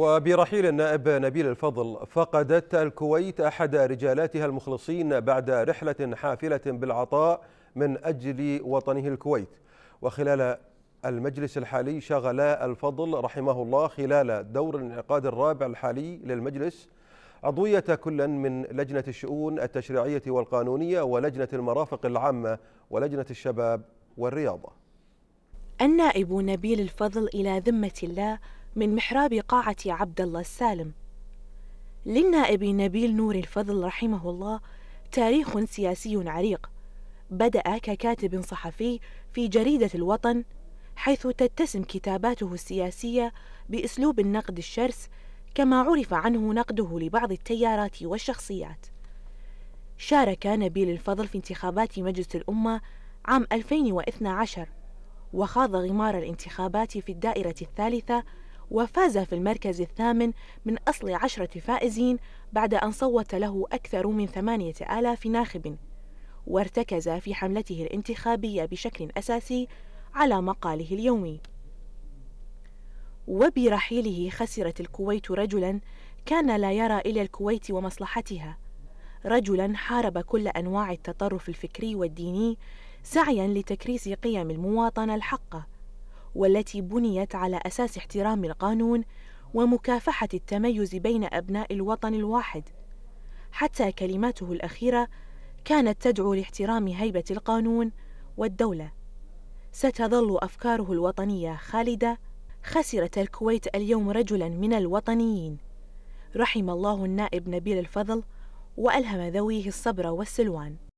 وبرحيل النائب نبيل الفضل فقدت الكويت أحد رجالاتها المخلصين بعد رحلة حافلة بالعطاء من أجل وطنه الكويت وخلال المجلس الحالي شغل الفضل رحمه الله خلال دور الانعقاد الرابع الحالي للمجلس عضوية كل من لجنة الشؤون التشريعية والقانونية ولجنة المرافق العامة ولجنة الشباب والرياضة النائب نبيل الفضل إلى ذمة الله من محراب قاعة عبد الله السالم للنائب نبيل نور الفضل رحمه الله تاريخ سياسي عريق بدأ ككاتب صحفي في جريدة الوطن حيث تتسم كتاباته السياسية بأسلوب النقد الشرس كما عرف عنه نقده لبعض التيارات والشخصيات شارك نبيل الفضل في انتخابات مجلس الأمة عام 2012 وخاض غمار الانتخابات في الدائرة الثالثة وفاز في المركز الثامن من أصل عشرة فائزين بعد أن صوت له أكثر من ثمانية آلاف ناخب وارتكز في حملته الانتخابية بشكل أساسي على مقاله اليومي وبرحيله خسرت الكويت رجلا كان لا يرى إلى الكويت ومصلحتها رجلا حارب كل أنواع التطرف الفكري والديني سعيا لتكريس قيم المواطنة الحقة والتي بنيت على أساس احترام القانون ومكافحة التميز بين أبناء الوطن الواحد حتى كلماته الأخيرة كانت تدعو لاحترام هيبة القانون والدولة ستظل أفكاره الوطنية خالدة خسرت الكويت اليوم رجلا من الوطنيين رحم الله النائب نبيل الفضل وألهم ذويه الصبر والسلوان